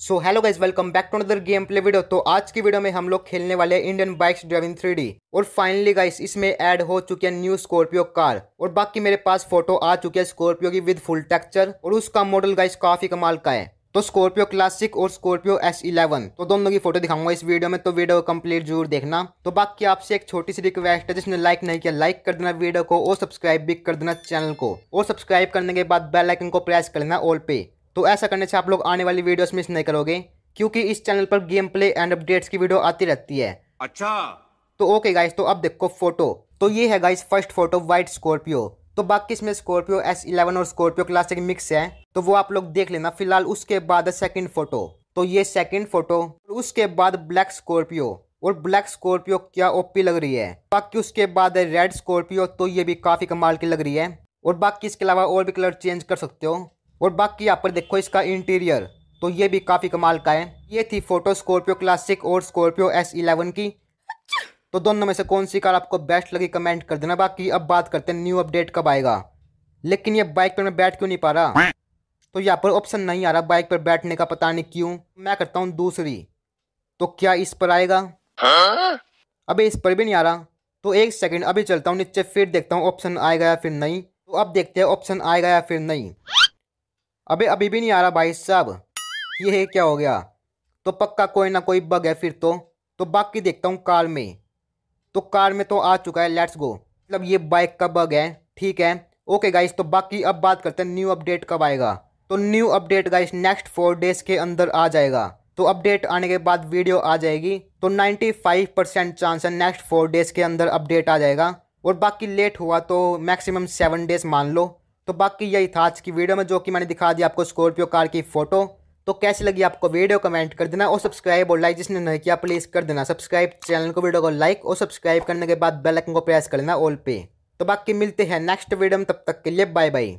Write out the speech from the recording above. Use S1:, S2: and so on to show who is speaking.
S1: so hello guys welcome back to other game play video तो आज की video में हम लोग खेलने वाले इंडियन बाइक्स ड्राइविंग थ्री और फाइनली गाइस इसमें ऐड हो चुकी है न्यू स्कॉर्पियो कार और बाकी मेरे पास फोटो आ चुकी है स्कॉर्पियो की विद फुल टेक्चर और उसका मॉडल गाइस काफी कमाल का है तो स्कॉर्पियो क्लासिक और स्कॉर्पियो एस इलेवन तो दोनों की फोटो दिखाऊंगा इस वीडियो में तो वीडियो कंप्लीट जरूर देखना तो बाकी आपसे एक छोटी सी रिक्वेस्ट है जिसने लाइक नहीं किया लाइक कर देना वीडियो को और सब्सक्राइब भी कर देना चैनल को और सब्सक्राइब करने के बाद बेल आइकन को प्रेस कर लेना ऑल पे तो ऐसा करने से आप लोग आने वाली वीडियोस मिस नहीं करोगे क्योंकि इस चैनल पर गेम प्ले एंड अपडेट्स की वीडियो आती रहती है अच्छा तो ओके गाइस तो अब देखो फोटो तो ये है guys first photo white Scorpio तो बाकी इसमें स्कॉर्पियो एस इलेवन और स्कॉर्पियो क्लासिक मिक्स है तो वो आप लोग देख लेना फिलहाल उसके बाद सेकेंड फोटो तो ये सेकेंड फोटो उसके बाद ब्लैक स्कॉर्पियो और ब्लैक स्कॉर्पियो क्या ओपी लग रही है बाकी उसके बाद रेड स्कॉर्पियो तो ये भी काफ़ी कमाल की लग रही है और बाकी इसके अलावा और भी कलर चेंज कर सकते हो और बाकी यहाँ पर देखो इसका इंटीरियर तो ये भी काफ़ी कमाल का है ये थी फोटो स्कॉर्पियो क्लासिक और स्कॉर्पियो एस इलेवन की तो दोनों में से कौन सी कार आपको बेस्ट लगी कमेंट कर देना बाकी अब बात करते हैं न्यू अपडेट कब आएगा लेकिन ये बाइक पर मैं बैठ क्यों नहीं पा रहा तो यहाँ पर ऑप्शन नहीं आ रहा बाइक पर बैठने का पता नहीं क्यों मैं करता हूँ दूसरी तो क्या इस पर आएगा अभी इस पर भी नहीं आ रहा तो एक सेकेंड अभी चलता हूँ नीचे फिर देखता हूँ ऑप्शन आएगा या फिर नहीं तो अब देखते हैं ऑप्शन आएगा या फिर नहीं अबे अभी भी नहीं आ रहा भाई साहब ये है क्या हो गया तो पक्का कोई ना कोई बग है फिर तो तो बाकी देखता हूँ कार में तो कार में तो आ चुका है लेट्स गो मतलब ये बाइक का बग है ठीक है ओके गाइस तो बाकी अब बात करते हैं न्यू अपडेट कब आएगा तो new update guys next four days के अंदर आ जाएगा तो अपडेट आने के बाद वीडियो आ जाएगी तो 95 परसेंट चांस है नेक्स्ट फोर डेज़ के अंदर अपडेट आ जाएगा और बाकी लेट हुआ तो मैक्सिमम सेवन डेज़ मान लो तो बाकी यही था आज की वीडियो में जो कि मैंने दिखा दिया आपको स्कॉर्पियो कार की फ़ोटो तो कैसी लगी आपको वीडियो कमेंट कर देना और सब्सक्राइब और लाइक जिसने नहीं किया प्लीज़ कर देना सब्सक्राइब चैनल को वीडियो को लाइक और सब्सक्राइब करने के बाद बेल आइकन को प्रेस कर लेना ऑल पे तो बाकी मिलते हैं नेक्स्ट वीडियो में तब तक के लिए बाय बाय